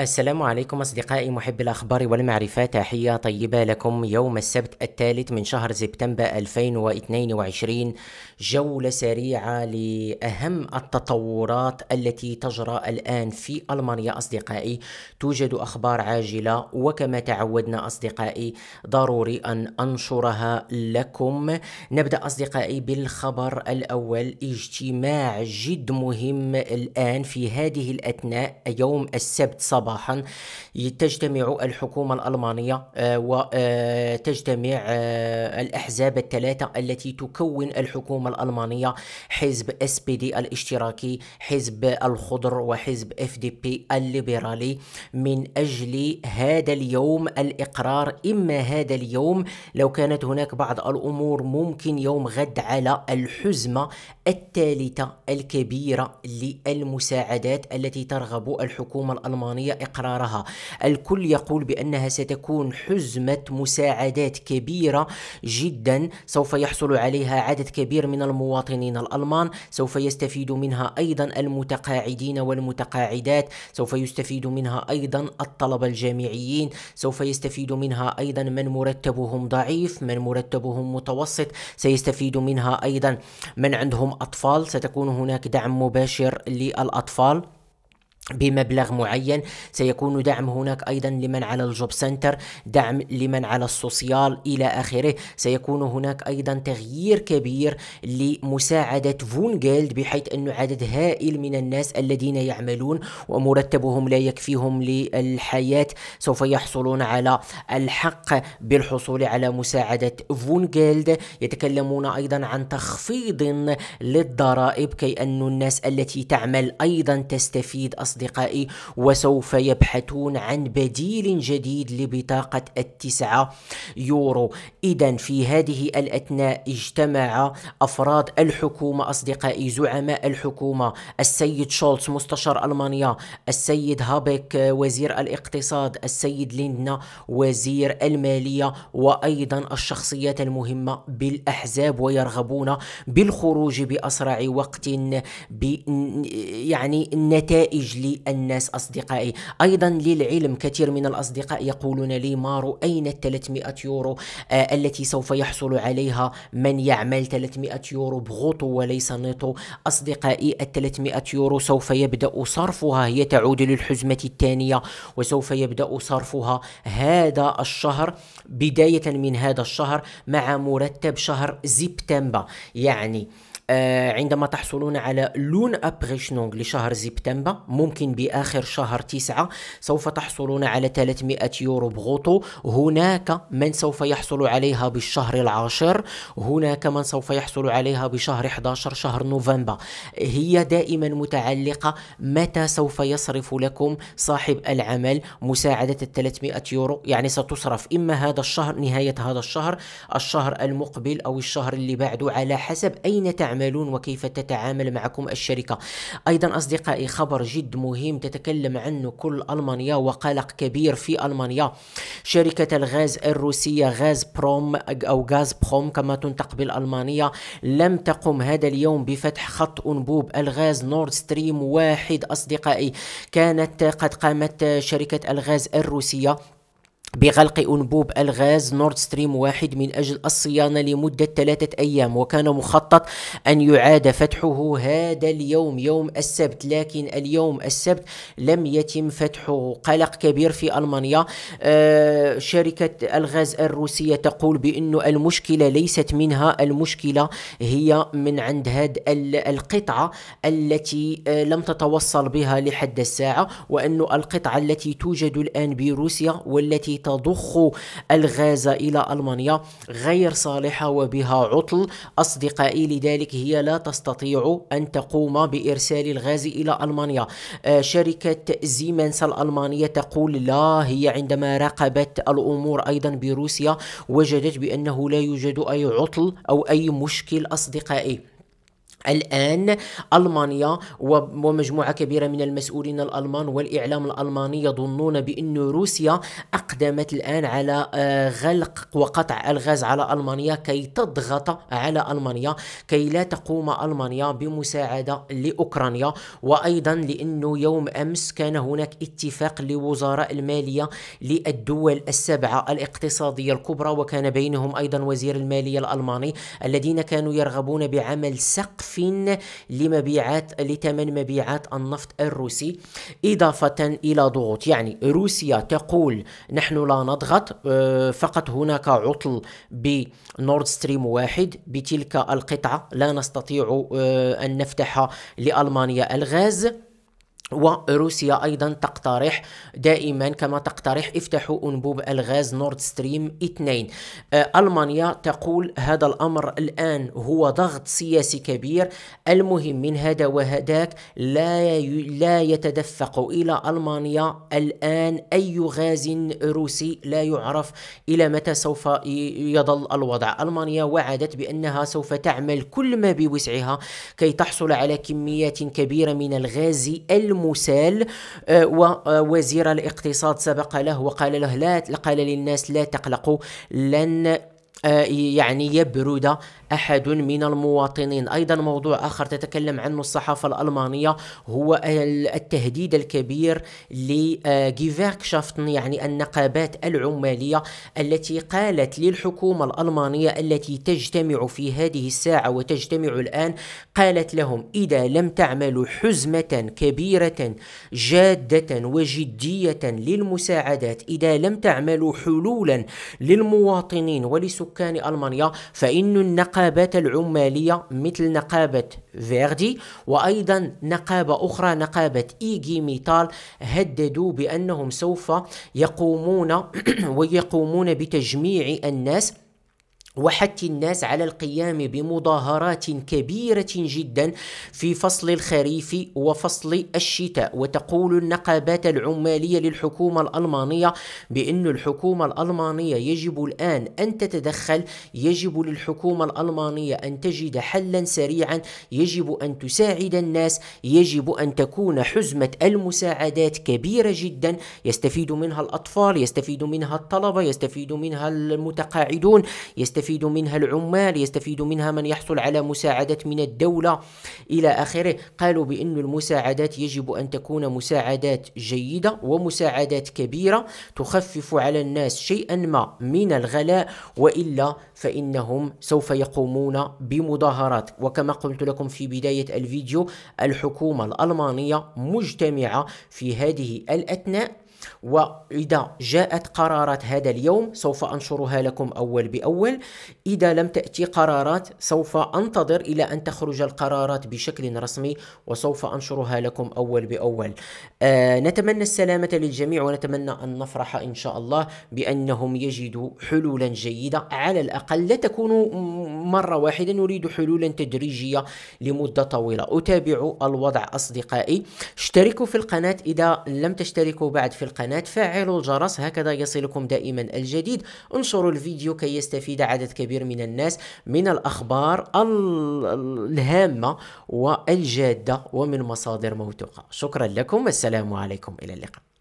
السلام عليكم أصدقائي محبي الأخبار والمعرفة تحية طيبة لكم يوم السبت الثالث من شهر سبتمبر 2022 جولة سريعة لأهم التطورات التي تجرى الآن في ألمانيا أصدقائي توجد أخبار عاجلة وكما تعودنا أصدقائي ضروري أن أنشرها لكم نبدأ أصدقائي بالخبر الأول اجتماع جد مهم الآن في هذه الأثناء يوم السبت صباح صباحا تجتمع الحكومة الألمانية آه، وتجتمع آه، آه، الأحزاب الثلاثة التي تكون الحكومة الألمانية حزب اس بي دي الاشتراكي حزب الخضر وحزب اف دي بي الليبرالي من أجل هذا اليوم الإقرار إما هذا اليوم لو كانت هناك بعض الأمور ممكن يوم غد على الحزمة الثالثة الكبيرة للمساعدات التي ترغب الحكومة الألمانية إقرارها الكل يقول بأنها ستكون حزمة مساعدات كبيرة جدا سوف يحصل عليها عدد كبير من المواطنين الألمان سوف يستفيد منها أيضا المتقاعدين والمتقاعدات سوف يستفيد منها أيضا الطلبة الجامعيين سوف يستفيد منها أيضا من مرتبهم ضعيف من مرتبهم متوسط سيستفيد منها أيضا من عندهم أطفال ستكون هناك دعم مباشر للأطفال بمبلغ معين سيكون دعم هناك أيضا لمن على الجوب سنتر دعم لمن على السوسيال إلى آخره سيكون هناك أيضا تغيير كبير لمساعدة فونجيلد بحيث أن عدد هائل من الناس الذين يعملون ومرتبهم لا يكفيهم للحياة سوف يحصلون على الحق بالحصول على مساعدة فونجيلد يتكلمون أيضا عن تخفيض للضرائب كي أن الناس التي تعمل أيضا تستفيد أصدقائي وسوف يبحثون عن بديل جديد لبطاقة التسعة يورو إذا في هذه الأثناء اجتمع أفراد الحكومة أصدقائي زعماء الحكومة السيد شولتز مستشار ألمانيا السيد هابك وزير الاقتصاد السيد ليندنا وزير المالية وأيضا الشخصيات المهمة بالأحزاب ويرغبون بالخروج بأسرع وقت يعني النتائج للناس أصدقائي أيضا للعلم كثير من الأصدقاء يقولون لي مارو أين 300 يورو آه التي سوف يحصل عليها من يعمل 300 يورو بغوطو وليس نيطو أصدقائي ال 300 يورو سوف يبدأ صرفها هي تعود للحزمة الثانية وسوف يبدأ صرفها هذا الشهر بداية من هذا الشهر مع مرتب شهر سبتمبر يعني آه، عندما تحصلون على لون أبريشنونغ لشهر سبتمبر ممكن بآخر شهر تسعة سوف تحصلون على 300 يورو بغوطو هناك من سوف يحصل عليها بالشهر العاشر هناك من سوف يحصل عليها بشهر 11 شهر نوفمبر هي دائما متعلقة متى سوف يصرف لكم صاحب العمل مساعدة ال 300 يورو يعني ستصرف إما هذا الشهر نهاية هذا الشهر الشهر المقبل أو الشهر اللي بعده على حسب أين تعمل تعملون وكيف تتعامل معكم الشركة أيضا أصدقائي خبر جد مهم تتكلم عنه كل ألمانيا وقلق كبير في ألمانيا شركة الغاز الروسية غاز بروم أو غاز بروم كما تنطق بالألمانية لم تقم هذا اليوم بفتح خط أنبوب الغاز نورد ستريم واحد أصدقائي كانت قد قامت شركة الغاز الروسية بغلق أنبوب الغاز نورد ستريم واحد من أجل الصيانة لمدة ثلاثة أيام وكان مخطط أن يعاد فتحه هذا اليوم يوم السبت لكن اليوم السبت لم يتم فتحه قلق كبير في ألمانيا آه شركة الغاز الروسية تقول بأن المشكلة ليست منها المشكلة هي من عند هذه القطعة التي آه لم تتوصل بها لحد الساعة وأن القطعة التي توجد الآن بروسيا والتي التي تضخ الغاز إلى ألمانيا غير صالحة وبها عطل أصدقائي لذلك هي لا تستطيع أن تقوم بإرسال الغاز إلى ألمانيا آه، شركة زيمنس الألمانية تقول لا هي عندما راقبت الأمور أيضا بروسيا وجدت بأنه لا يوجد أي عطل أو أي مشكل أصدقائي الآن ألمانيا ومجموعة كبيرة من المسؤولين الألمان والإعلام الألماني يظنون بأن روسيا أقدمت الآن على آه، غلق وقطع الغاز على ألمانيا كي تضغط على ألمانيا كي لا تقوم ألمانيا بمساعدة لأوكرانيا وأيضا لأنه يوم أمس كان هناك اتفاق لوزراء المالية للدول السبعة الاقتصادية الكبرى وكان بينهم أيضا وزير المالية الألماني الذين كانوا يرغبون بعمل سقف ضعف لمبيعات لثمن مبيعات النفط الروسي إضافة إلى ضغوط يعني روسيا تقول نحن لا نضغط آه، فقط هناك عطل بنورد ستريم واحد بتلك القطعة لا نستطيع آه، أن نفتح لألمانيا الغاز وروسيا ايضا تقترح دائما كما تقترح افتحوا انبوب الغاز نورد ستريم 2 آه، المانيا تقول هذا الامر الان هو ضغط سياسي كبير المهم من هذا وهذاك لا لا يتدفق الى المانيا الان اي غاز روسي لا يعرف الى متى سوف يظل الوضع المانيا وعدت بانها سوف تعمل كل ما بوسعها كي تحصل على كميات كبيره من الغاز الم مسال آه، ووزير آه، الاقتصاد سبق له وقال له لا قال للناس لا تقلقوا لن آه، يعني يبرد احد من المواطنين ايضا موضوع اخر تتكلم عنه الصحافه الالمانيه هو التهديد الكبير شافتن يعني النقابات العماليه التي قالت للحكومه الالمانيه التي تجتمع في هذه الساعه وتجتمع الان قالت لهم اذا لم تعملوا حزمه كبيره جاده وجديه للمساعدات اذا لم تعملوا حلولا للمواطنين ولسوء سكان ألمانيا فإن النقابات العمالية مثل نقابة فيردي وأيضا نقابة أخرى نقابة إيجي ميتال هددوا بأنهم سوف يقومون ويقومون بتجميع الناس وحتى الناس على القيام بمظاهرات كبيرة جدا في فصل الخريف وفصل الشتاء وتقول النقابات العمالية للحكومة الألمانية بأن الحكومة الألمانية يجب الآن أن تتدخل يجب للحكومة الألمانية أن تجد حلا سريعا يجب أن تساعد الناس يجب أن تكون حزمة المساعدات كبيرة جدا يستفيد منها الأطفال يستفيد منها الطلبة يستفيد منها المتقاعدون يستفيد يستفيد منها العمال يستفيد منها من يحصل على مساعدات من الدولة إلى آخره قالوا بأن المساعدات يجب أن تكون مساعدات جيدة ومساعدات كبيرة تخفف على الناس شيئا ما من الغلاء وإلا فإنهم سوف يقومون بمظاهرات وكما قلت لكم في بداية الفيديو الحكومة الألمانية مجتمعة في هذه الأثناء وإذا جاءت قرارات هذا اليوم سوف أنشرها لكم أول بأول إذا لم تأتي قرارات سوف أنتظر إلى أن تخرج القرارات بشكل رسمي وسوف أنشرها لكم أول بأول آه نتمنى السلامة للجميع ونتمنى أن نفرح إن شاء الله بأنهم يجدوا حلولا جيدة على الأقل لا تكون مرة واحدة نريد حلولا تدريجية لمدة طويلة أتابع الوضع أصدقائي اشتركوا في القناة إذا لم تشتركوا بعد في القناة القناة فعلوا الجرس هكذا يصلكم دائما الجديد انشروا الفيديو كي يستفيد عدد كبير من الناس من الأخبار الهامة والجادة ومن مصادر موثوقة شكرا لكم السلام عليكم إلى اللقاء